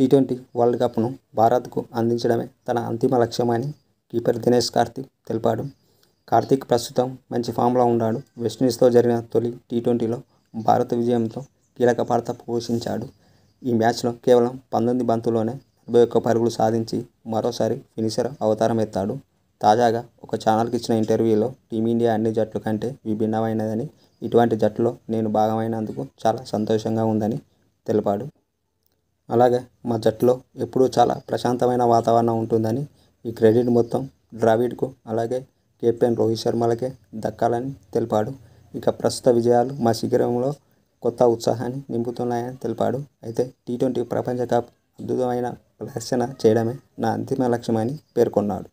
T twenty world కప్ను భారత్కు అందించడమే తన అంతిమ లక్ష్యమని కీపర్ దినేష్ కార్తిక్ తెలిపాడు కార్తిక్ ప్రస్తుతం మంచి ఫామ్లో ఉన్నాడు వెస్టిండీస్తో జరిగిన తొలి టీ ట్వంటీలో భారత విజయంతో కీలక పాత్ర పోషించాడు ఈ మ్యాచ్లో కేవలం పంతొమ్మిది బంతుల్లోనే నలభై ఒక్క పరుగులు సాధించి మరోసారి ఫినిషర్ అవతారం ఎత్తాడు తాజాగా ఒక ఛానల్కి ఇచ్చిన ఇంటర్వ్యూలో టీమిండియా అన్ని జట్ల కంటే విభిన్నమైనదని ఇటువంటి జట్టులో నేను భాగమైనందుకు చాలా సంతోషంగా ఉందని తెలిపాడు అలాగే మా జట్టులో ఎప్పుడూ చాలా ప్రశాంతమైన వాతావరణం ఉంటుందని ఈ క్రెడిట్ మొత్తం ద్రావిడ్కు అలాగే కెప్టెన్ రోహిత్ శర్మలకే దక్కాలని తెలిపాడు ఇక ప్రస్తుత విజయాలు మా శిఖరంలో కొత్త ఉత్సాహాన్ని నింపుతున్నాయని తెలిపాడు అయితే టీ ట్వంటీ ప్రపంచ కప్ అద్భుతమైన ప్రదర్శన చేయడమే నా అంతిమ లక్ష్యమని పేర్కొన్నాడు